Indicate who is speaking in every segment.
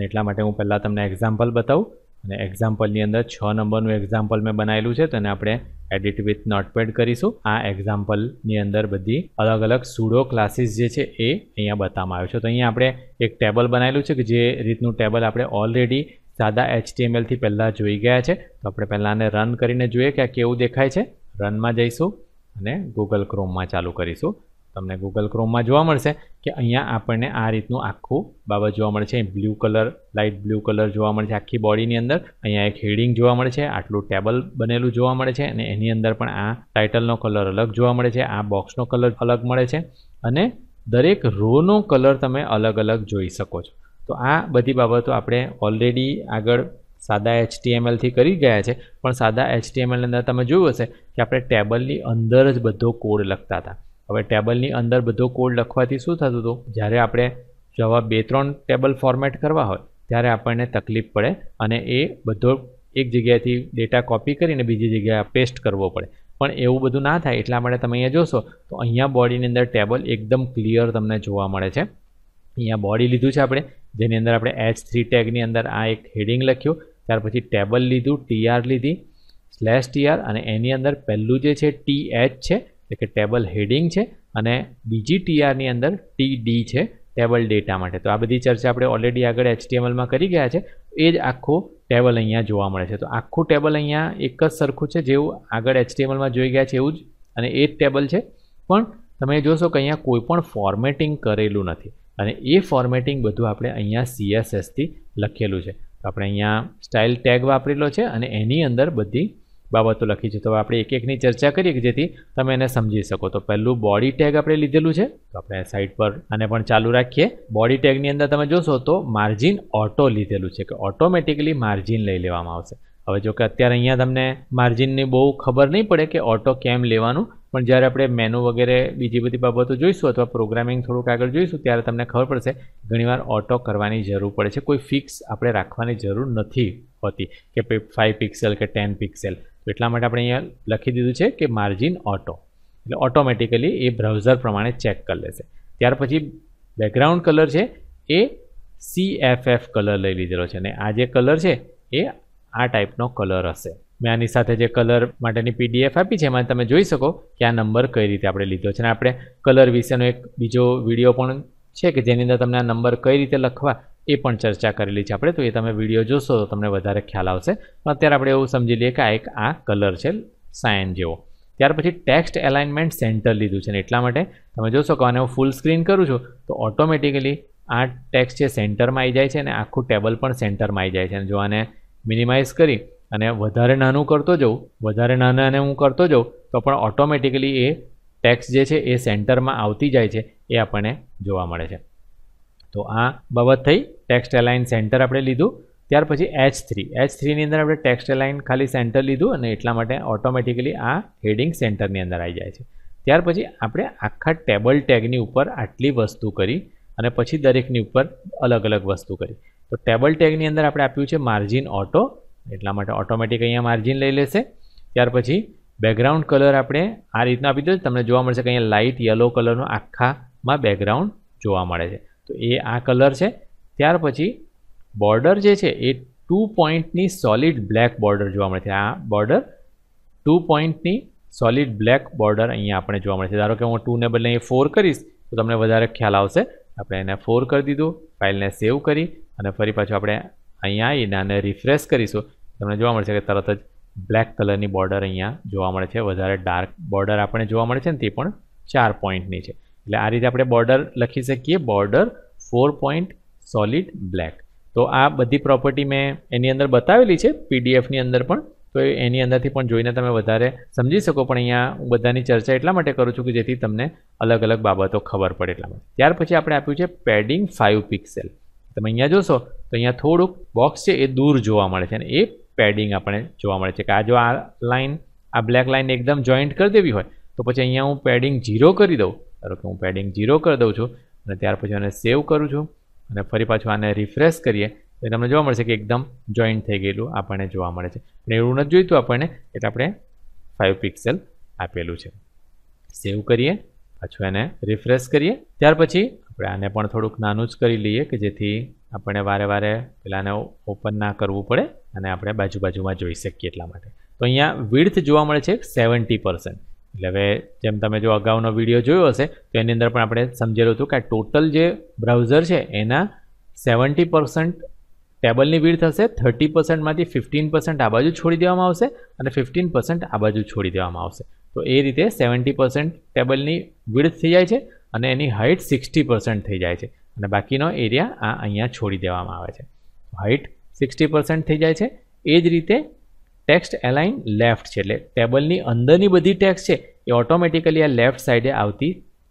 Speaker 1: અને એટલા માટે હું પહેલાં તમને એક્ઝામ્પલ બતાવું અને એક્ઝામ્પલની અંદર છ નંબરનું એક્ઝામ્પલ મેં બનાવેલું છે તેને આપણે એડિટ વિથ નોટપેડ કરીશું આ એક્ઝામ્પલની અંદર બધી અલગ અલગ સુડો ક્લાસીસ જે છે એ અહીંયા બતાવવામાં આવ્યું છે તો અહીંયા આપણે એક ટેબલ બનાવેલું છે કે જે રીતનું ટેબલ આપણે ઓલરેડી સાદા એચટીએમએલથી પહેલાં જોઈ ગયા છે તો આપણે પહેલાં આને રન કરીને જોઈએ કે આ કેવું દેખાય છે રનમાં જઈશું અને ગૂગલ ક્રોમમાં ચાલુ કરીશું તમને ગૂગલ ક્રોમમાં જોવા મળશે કે અહીંયા આપણને આ રીતનું આખું બાબત જોવા મળે છે blue colour light blue colour જોવા મળે છે આખી બોડીની અંદર અહીંયા એક હેડિંગ જોવા મળે છે આટલું ટેબલ બનેલું જોવા મળે છે અને એની અંદર પણ આ ટાઇટલનો કલર અલગ જોવા મળે છે આ બોક્સનો કલર અલગ મળે છે અને દરેક રોનો કલર તમે અલગ અલગ જોઈ શકો છો તો આ બધી બાબતો આપણે ઓલરેડી આગળ સાદા એચટીએમએલથી કરી ગયા છે પણ સાદા એચટીએમએલની અંદર તમે જોયું હશે કે આપણે ટેબલની અંદર જ બધો કોડ લખતા હતા હવે ટેબલની અંદર બધો કોડ લખવાથી શું થતું હતું જ્યારે આપણે જવાબ બે ત્રણ ટેબલ ફોર્મેટ કરવા હોય ત્યારે આપણને તકલીફ પડે અને એ બધો એક જગ્યાએથી ડેટા કોપી કરીને બીજી જગ્યાએ પેસ્ટ કરવો પડે પણ એવું બધું ના થાય એટલા માટે તમે અહીંયા જોશો તો અહીંયા બોડીની અંદર ટેબલ એકદમ ક્લિયર તમને જોવા મળે છે અહીંયા બોડી લીધું છે આપણે જેની અંદર આપણે એચ થ્રી ટેગની અંદર આ એક હેડિંગ લખ્યું ત્યાર પછી ટેબલ લીધું ટીઆર લીધી સ્લેશ ટીઆર અને એની અંદર પહેલું જે છે ટી એચ છે એટલે કે ટેબલ હેડિંગ છે અને બીજી ટીઆરની અંદર ટી ડી છે ટેબલ ડેટા માટે તો આ બધી ચર્ચા આપણે ઓલરેડી આગળ એચટીએમએલમાં કરી ગયા છે એ જ આખું ટેબલ અહીંયા જોવા મળે છે તો આખું ટેબલ અહીંયા એક જ સરખું છે જેવું આગળ એચટીએમએલમાં જોઈ ગયા છે એવું જ અને એ જ ટેબલ છે પણ તમે જોશો કે અહીંયા કોઈ પણ ફોર્મેટિંગ કરેલું નથી અને એ ફોર્મેટિંગ બધું આપણે અહીંયા સીએસએસથી લખેલું છે તો આપણે અહીંયા સ્ટાઇલ ટેગ વાપરેલો છે અને એની અંદર બધી બાબતો લખી છે તો આપણે એક એકની ચર્ચા કરીએ કે જેથી તમે એને સમજી શકો તો પહેલું બોડી ટેગ આપણે લીધેલું છે તો આપણે સાઇટ પર આને પણ ચાલુ રાખીએ બોડી ટેગની અંદર તમે જોશો તો માર્જિન ઓટો લીધેલું છે કે ઓટોમેટિકલી માર્જિન લઈ લેવામાં આવશે હવે જો કે અત્યારે અહીંયા તમને માર્જિનની બહુ ખબર નહીં પડે કે ઓટો કેમ લેવાનું પણ જ્યારે આપણે મેનુ વગેરે બીજી બધી બાબતો જોઈશું અથવા પ્રોગ્રામિંગ થોડુંક આગળ જોઈશું ત્યારે તમને ખબર પડશે ઘણીવાર ઓટો કરવાની જરૂર પડે છે કોઈ ફિક્સ આપણે રાખવાની જરૂર નથી હોતી કે ફાઇવ પિક્સેલ કે ટેન પિક્સેલ તો એટલા માટે આપણે અહીંયા લખી દીધું છે કે માર્જિન ઓટો એટલે ઓટોમેટિકલી એ બ્રાઉઝર પ્રમાણે ચેક કરી લેશે ત્યાર પછી બેકગ્રાઉન્ડ કલર છે એ સી એફ એફ કલર લઈ લીધેલો છે અને આ જે કલર છે એ આ ટાઈપનો કલર હશે મેં આની સાથે જે કલર માટેની પીડીએફ આપી છે એમાં તમે જોઈ શકો કે આ નંબર કઈ રીતે આપણે લીધો છે અને આપણે કલર વિશેનો એક બીજો વિડીયો પણ છે કે જેની અંદર તમને આ નંબર કઈ રીતે લખવા એ પણ ચર્ચા કરેલી છે આપણે તો એ તમે વિડીયો જોશો તો તમને વધારે ખ્યાલ આવશે પણ અત્યારે આપણે એવું સમજી લઈએ કે આ એક આ કલર છે સાયન જેવો ત્યાર પછી ટેક્સ્ટ એલાઇનમેન્ટ સેન્ટર લીધું છે ને એટલા માટે તમે જોશો કે આને હું ફૂલ સ્ક્રીન કરું છું તો ઓટોમેટિકલી આ ટેક્સ છે સેન્ટરમાં આવી જાય છે અને આખું ટેબલ પણ સેન્ટરમાં આવી જાય છે અને જો આને મિનિમાઇઝ કરી અને વધારે નાનું કરતો જઉં વધારે અને હું કરતો જઉં તો પણ ઓટોમેટિકલી એ ટેક્સ જે છે એ સેન્ટરમાં આવતી જાય છે એ આપણને જોવા મળે છે તો આ બાબત થઈ ટેક્સ્ટ એલાઇન સેન્ટર આપણે લીધું ત્યાર પછી એચ થ્રી એચ થ્રીની અંદર આપણે ટેક્સ્ટ એલાઇન ખાલી સેન્ટર લીધું અને એટલા માટે ઓટોમેટિકલી આ હેડિંગ સેન્ટરની અંદર આવી જાય છે ત્યાર પછી આપણે આખા ટેબલ ટેગની ઉપર આટલી વસ્તુ કરી અને પછી દરેકની ઉપર અલગ અલગ વસ્તુ કરી તો ટેબલ ટેગની અંદર આપણે આપ્યું છે માર્જિન ઓટો એટલા માટે ઓટોમેટિક અહીંયા માર્જિન લઈ લેશે ત્યાર પછી બેકગ્રાઉન્ડ કલર આપણે આ રીતના આપી દો તમને જોવા મળશે કે અહીંયા લાઇટ યલો કલરનો આખામાં બેકગ્રાઉન્ડ જોવા મળે છે તો એ આ કલર છે ત્યાર પછી બોર્ડર જે છે એ ટુ પોઈન્ટની સોલિડ બ્લેક બોર્ડર જોવા મળે છે આ બોર્ડર ટુ પોઈન્ટની સોલિડ બ્લેક બોર્ડર અહીંયા આપણે જોવા મળે છે ધારો કે હું ટુને બદલે અહીં ફોર કરીશ તો તમને વધારે ખ્યાલ આવશે આપણે એને ફોર કરી દીધું ફાઇલને સેવ કરી અને ફરી પાછું આપણે અહીંયા આવીને આને રિફ્રેશ કરીશું તમને જોવા મળશે કે તરત જ બ્લેક કલરની બોર્ડર અહીંયા જોવા મળે છે વધારે ડાર્ક બોર્ડર આપણે જોવા મળે છે ને તે પણ ચાર પોઈન્ટની છે એટલે આ રીતે આપણે બોર્ડર લખી શકીએ border four point solid black તો આ બધી પ્રોપર્ટી મેં એની અંદર બતાવેલી છે પીડીએફની અંદર પણ તો એની અંદરથી પણ જોઈને તમે વધારે સમજી શકો પણ અહીંયા હું બધાની ચર્ચા એટલા માટે કરું છું કે જેથી તમને અલગ અલગ બાબતો ખબર પડે એટલા માટે ત્યાર પછી આપણે આપ્યું છે પેડિંગ ફાઇવ પિક્સેલ તમે અહીંયા જોશો તો અહીંયા થોડુંક બોક્સ છે એ દૂર જોવા મળે છે અને એ પેડિંગ આપણે જોવા મળે છે કે આ જો આ લાઇન આ બ્લેક લાઇન એકદમ જોઈન્ટ કરી દેવી હોય તો પછી અહીંયા હું પેડિંગ ઝીરો કરી દઉં ધારો કે હું પેડિંગ ઝીરો કરી દઉં છું અને ત્યાર પછી આને સેવ કરું છું અને ફરી પાછું આને રિફ્રેશ કરીએ તો તમને જોવા મળશે કે એકદમ જોઈન્ટ થઈ ગયેલું આપણને જોવા મળે છે પણ એવું નથી જોઈતું આપણને એટલે આપણે ફાઇવ પિક્સેલ આપેલું છે સેવ કરીએ પાછું એને રિફ્રેશ કરીએ ત્યાર પછી આપણે આને પણ થોડુંક નાનું જ કરી લઈએ કે જેથી આપણે વારે વારે પેલાને ઓપન ના કરવું પડે અને આપણે બાજુ બાજુમાં જોઈ શકીએ એટલા માટે તો અહીંયા વિડથ જોવા મળે છે સેવન્ટી પર્સન્ટ એટલે હવે જેમ તમે જો અગાઉનો વિડીયો જોયો હશે તો એની અંદર પણ આપણે સમજેલું હતું કે ટોટલ જે બ્રાઉઝર છે એના સેવન્ટી પર્સન્ટ ટેબલની વીડ થશે થર્ટી પર્સન્ટમાંથી ફિફ્ટીન પર્સન્ટ આ બાજુ છોડી દેવામાં આવશે અને ફિફ્ટીન પર્સન્ટ આ બાજુ છોડી દેવામાં આવશે તો એ રીતે સેવન્ટી પર્સન્ટ ટેબલની વિડથ થઈ જાય છે અને એની હાઇટ સિક્સટી પર્સન્ટ થઈ જાય છે અને બાકીનો એરિયા આ અહીંયા છોડી દેવામાં આવે છે હાઇટ સિક્સટી પર્સન્ટ થઈ જાય છે એ જ રીતે ટેક્સ્ટ એલાઇન લેફ્ટ છે એટલે ટેબલની અંદરની બધી ટેક્સ્ટ છે એ ઓટોમેટિકલી આ લેફ્ટ સાઈડે આવતી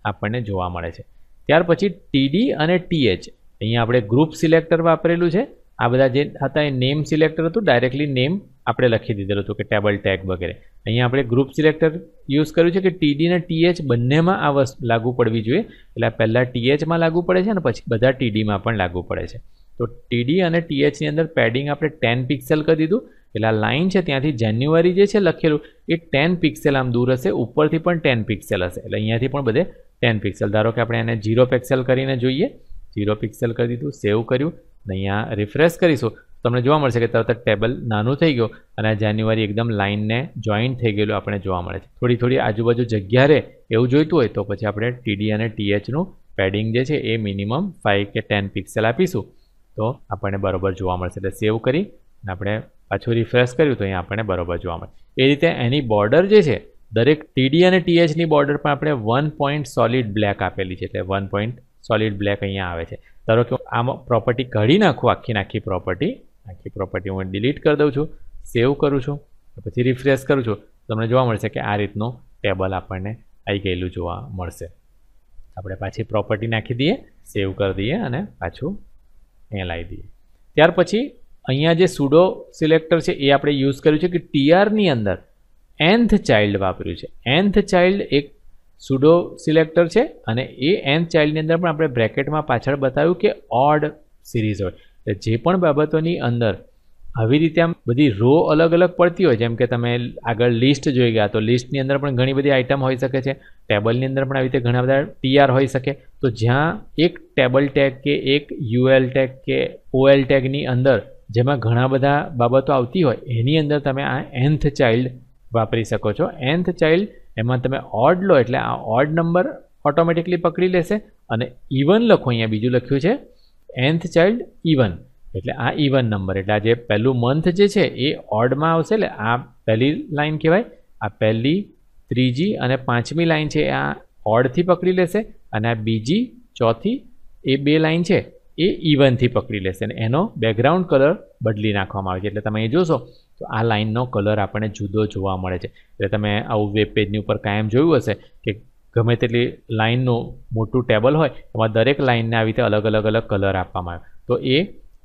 Speaker 1: આપણને જોવા મળે છે ત્યાર પછી ટીડી અને ટીએચ અહીંયા આપણે ગ્રુપ સિલેક્ટર વાપરેલું છે આ બધા જે હતા એ નેમ સિલેક્ટર હતું ડાયરેક્ટલી નેમ આપણે લખી દીધેલું હતું કે ટેબલ ટેગ વગેરે અહીંયા આપણે ગ્રુપ સિલેક્ટર યુઝ કર્યું છે કે ટીડી અને ટીએચ બંનેમાં આ વસ્તુ લાગુ પડવી જોઈએ એટલે પહેલાં ટીએચમાં લાગુ પડે છે અને પછી બધા ટીડીમાં પણ લાગુ પડે છે તો ટીડી અને ટીએચની અંદર પેડિંગ આપણે ટેન પિક્સેલ કરી દીધું એટલે આ લાઇન છે ત્યાંથી જાન્યુઆરી જે છે લખેલું એ ટેન પિક્સેલ આમ દૂર હશે ઉપરથી પણ ટેન પિક્સેલ હશે એટલે અહીંયાથી પણ બધે ટેન પિક્સેલ ધારો કે આપણે એને ઝીરો પિક્સેલ કરીને જોઈએ ઝીરો પિક્સેલ કરી દીધું સેવ કર્યું અને અહીંયા રિફ્રેશ કરીશું તમને જોવા મળશે કે તરત ટેબલ નાનું થઈ ગયું અને આ જાન્યુઆરી એકદમ લાઇનને જોઈન્ટ થઈ ગયેલું આપણે જોવા મળે છે થોડી થોડી આજુબાજુ જગ્યા રહે એવું જોઈતું હોય તો પછી આપણે ટીડી અને ટીએચનું પેડિંગ જે છે એ મિનિમમ ફાઇવ કે ટેન પિક્સેલ આપીશું તો આપણને બરાબર જોવા મળશે એટલે સેવ કરી આપણે પાછું રિફ્રેશ કર્યું તો અહીંયા આપણને બરોબર જોવા મળે એ રીતે એની બોર્ડર જે છે દરેક ટીડી અને ટીએચની બોર્ડર પણ આપણે વન પોઈન્ટ સોલિડ બ્લેક આપેલી છે એટલે વન પોઈન્ટ સોલિડ બ્લેક અહીંયા આવે છે ધારો કે આમાં પ્રોપર્ટી ઘડી નાખું આખી નાખી પ્રોપર્ટી આખી પ્રોપર્ટી હું ડિલીટ કરી દઉં છું સેવ કરું છું પછી રિફ્રેશ કરું છું તમને જોવા મળશે કે આ રીતનું ટેબલ આપણને આવી ગયેલું જોવા મળશે આપણે પાછી પ્રોપર્ટી નાખી દઈએ સેવ કરી દઈએ અને પાછું અહીંયા લાવી દઈએ ત્યાર પછી અહીંયા જે સુડો સિલેક્ટર છે એ આપણે યુઝ કર્યું છે કે ટીઆરની અંદર એન્થ ચાઇલ્ડ વાપર્યું છે એન્થ ચાઇલ્ડ એક સુડો સિલેક્ટર છે અને એ એન્થ ચાઇલ્ડની અંદર પણ આપણે બ્રેકેટમાં પાછળ બતાવ્યું કે ઓડ સિરીઝ હોય એટલે જે પણ બાબતોની અંદર આવી રીતે આમ બધી રો અલગ અલગ પડતી હોય જેમ કે તમે આગળ લિસ્ટ જોઈ ગયા તો લિસ્ટની અંદર પણ ઘણી બધી આઇટમ હોઈ શકે છે ટેબલની અંદર પણ આવી રીતે ઘણા બધા ટીઆર હોઈ શકે તો જ્યાં એક ટેબલ ટેગ કે એક યુએલ ટેગ કે ઓએલ ટેગની અંદર જેમાં ઘણા બધા બાબતો આવતી હોય એની અંદર તમે આ એન્થ ચાઇલ્ડ વાપરી શકો છો એન્થ ચાઇલ્ડ એમાં તમે ઓડ લો એટલે આ ઓડ નંબર ઓટોમેટિકલી પકડી લેશે અને ઇવન લખો અહીંયા બીજું લખ્યું છે એન્થ ચાઇલ્ડ ઇવન એટલે આ ઇવન નંબર એટલે આ જે પહેલું મંથ જે છે એ ઓડમાં આવશે એટલે આ પહેલી લાઇન કહેવાય આ પહેલી ત્રીજી અને પાંચમી લાઇન છે આ ઓડથી પકડી લેશે અને આ બીજી ચોથી એ બે લાઇન છે એ ઇવનથી પકડી લેશે અને એનો બેકગ્રાઉન્ડ કલર બદલી નાખવામાં આવે છે એટલે તમે એ જોશો તો આ લાઇનનો કલર આપણને જુદો જોવા મળે છે એટલે તમે આવું વેબ પેજની ઉપર કાયમ જોયું હશે કે ગમે તેટલી લાઇનનું મોટું ટેબલ હોય એમાં દરેક લાઇનને આવી રીતે અલગ અલગ અલગ કલર આપવામાં આવે તો એ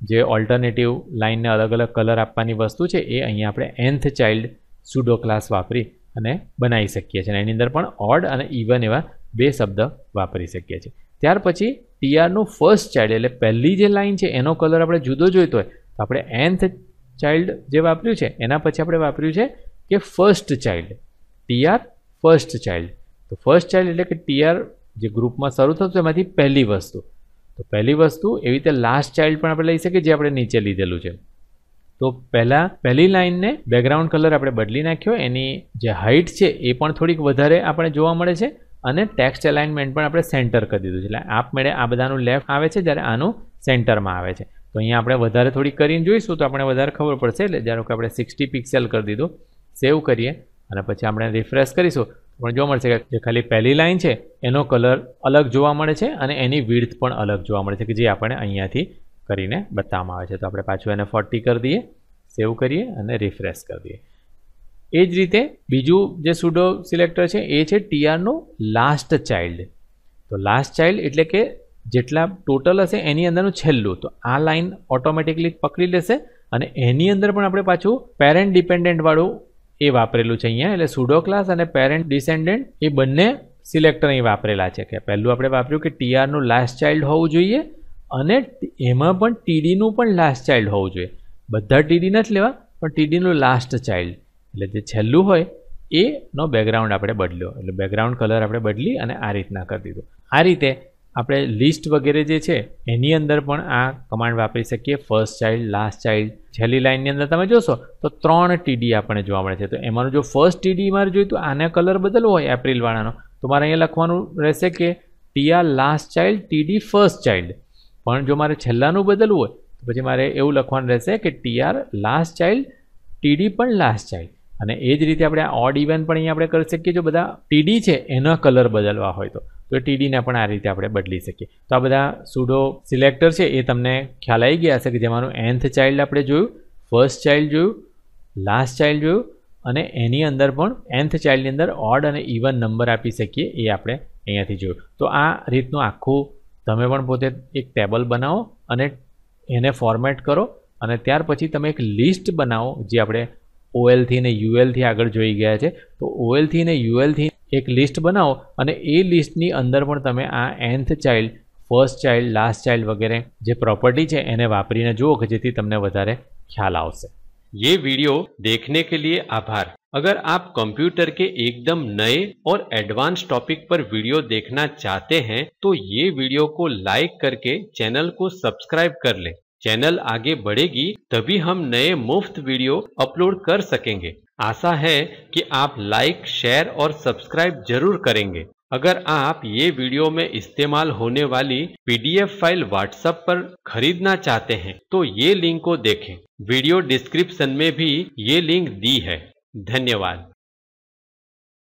Speaker 1: જે ઓલ્ટરનેટિવ લાઇનને અલગ અલગ કલર આપવાની વસ્તુ છે એ અહીંયા આપણે એન્થ ચાઇલ્ડ સુડો ક્લાસ વાપરી અને બનાવી શકીએ છીએ અને એની અંદર પણ ઓડ અને ઇવન એવા બે શબ્દ વાપરી શકીએ છીએ ત્યાર પછી ટીઆરનું ફર્સ્ટ ચાઇલ્ડ એટલે પહેલી જે લાઇન છે એનો કલર આપણે જુદો જોઈતો હોય તો આપણે એન્થ ચાઇલ્ડ જે વાપર્યું છે એના પછી આપણે વાપર્યું છે કે first child TR first child તો ફર્સ્ટ ચાઇલ્ડ એટલે કે ટીઆર જે ગ્રુપમાં શરૂ થતું એમાંથી પહેલી વસ્તુ તો પહેલી વસ્તુ એવી રીતે લાસ્ટ ચાઇલ્ડ પણ આપણે લઈ શકીએ જે આપણે નીચે લીધેલું છે તો પહેલાં પહેલી લાઇનને બેકગ્રાઉન્ડ કલર આપણે બદલી નાખ્યો એની જે હાઇટ છે એ પણ થોડીક વધારે આપણે જોવા મળે છે અને ટેક્સ્ટ એલાઇનમેન્ટ પણ આપણે સેન્ટર કરી દીધું છે એટલે આપમેળે આ બધાનું લેફ્ટ આવે છે જ્યારે આનું સેન્ટરમાં આવે છે તો અહીંયા આપણે વધારે થોડી કરીને જોઈશું તો આપણે વધારે ખબર પડશે એટલે જ્યારે કે આપણે સિક્સટી પિક્સેલ કરી દીધું સેવ કરીએ અને પછી આપણે રિફ્રેશ કરીશું પણ જોવા મળશે કે જે ખાલી પહેલી લાઇન છે એનો કલર અલગ જોવા મળે છે અને એની વિડથ પણ અલગ જોવા મળે છે કે જે આપણે અહીંયાથી કરીને બતાવવામાં આવે છે તો આપણે પાછું એને ફોર્ટી કરી દઈએ સેવ કરીએ અને રિફ્રેશ કરી દઈએ એ જ રીતે બીજું જે સુડો સિલેક્ટર છે એ છે ટીઆરનું લાસ્ટ ચાઇલ્ડ તો લાસ્ટ ચાઇલ્ડ એટલે કે જેટલા ટોટલ હશે એની અંદરનું છેલ્લું તો આ લાઇન ઓટોમેટિકલી પકડી લેશે અને એની અંદર પણ આપણે પાછું પેરેન્ટ ડિપેન્ડન્ટવાળું એ વાપરેલું છે અહીંયા એટલે સુડો ક્લાસ અને પેરેન્ટ ડિસેન્ડન્ટ એ બંને સિલેક્ટર અહીં વાપરેલા છે કે પહેલું આપણે વાપર્યું કે ટીઆરનું લાસ્ટ ચાઇલ્ડ હોવું જોઈએ અને એમાં પણ ટીડીનું પણ લાસ્ટ ચાઇલ્ડ હોવું જોઈએ બધા ટીડી નથી લેવા પણ ટીડીનું લાસ્ટ ચાઇલ્ડ એટલે જે છેલ્લું હોય એનો બેકગ્રાઉન્ડ આપણે બદલ્યો એટલે બેકગ્રાઉન્ડ કલર આપણે બદલી અને આ રીતના કરી દીધું આ રીતે આપણે લિસ્ટ વગેરે જે છે એની અંદર પણ આ કમાન્ડ વાપરી શકીએ ફર્સ્ટ ચાઇલ્ડ લાસ્ટ ચાઇલ્ડ છેલ્લી લાઇનની અંદર તમે જોશો તો ત્રણ ટીડી આપણને જોવા મળે છે તો એમાંનું જો ફર્સ્ટ ટીડી મારે જોઈતું તો આને કલર બદલવો હોય એપ્રિલવાળાનો તો મારે અહીંયા લખવાનું રહેશે કે TR last child TD first child પણ જો મારે છેલ્લાનું બદલવું હોય તો પછી મારે એવું લખવાનું રહેશે કે ટીઆર લાસ્ટ ચાઇલ્ડ ટીડી પણ લાસ્ટ ચાઇલ્ડ અને એ જ રીતે આપણે ઓડ ઇવન પણ અહીંયા આપણે કરી શકીએ જો બધા ટીડી છે એનો કલર બદલવા હોય તો તો ટીડીને પણ આ રીતે આપણે બદલી શકીએ તો આ બધા સુડો સિલેક્ટર છે એ તમને ખ્યાલ આવી ગયા હશે કે જેમાંનું એન્થ ચાઇલ્ડ આપણે જોયું ફર્સ્ટ ચાઇલ્ડ જોયું લાસ્ટ ચાઇલ્ડ જોયું અને એની અંદર પણ એન્થ ચાઇલ્ડની અંદર ઓડ અને ઇવન નંબર આપી શકીએ એ આપણે અહીંયાથી જોયું તો આ રીતનું આખું તમે પણ પોતે એક ટેબલ બનાવો અને એને ફોર્મેટ કરો અને ત્યાર પછી તમે એક લિસ્ટ બનાવો જે આપણે OL થી ને UL થી આગળ જોઈ ગયા છે તો OL થી ને UL થી એક લિસ્ટ બનાવો અને એ લિસ્ટ ની અંદર પણ તમે આ nth child first child last child વગેરે જે પ્રોપર્ટી છે એને વાપરીને જુઓ કે જેથી તમને વધારે ખ્યાલ આવશે. યે વિડિયો دیکھنے کے لیے आभार. اگر آپ کمپیوٹر کے एकदम नए और एडवांस टॉपिक पर वीडियो देखना चाहते हैं तो यह वीडियो को लाइक करके चैनल को सब्सक्राइब कर लें। चैनल आगे बढ़ेगी तभी हम नए मुफ्त वीडियो अपलोड कर सकेंगे आशा है कि आप लाइक शेयर और सब्सक्राइब जरूर करेंगे अगर आप ये वीडियो में इस्तेमाल होने वाली पीडीएफ फाइल व्हाट्सएप पर खरीदना चाहते हैं तो ये लिंक को देखें वीडियो डिस्क्रिप्शन में भी ये लिंक दी है धन्यवाद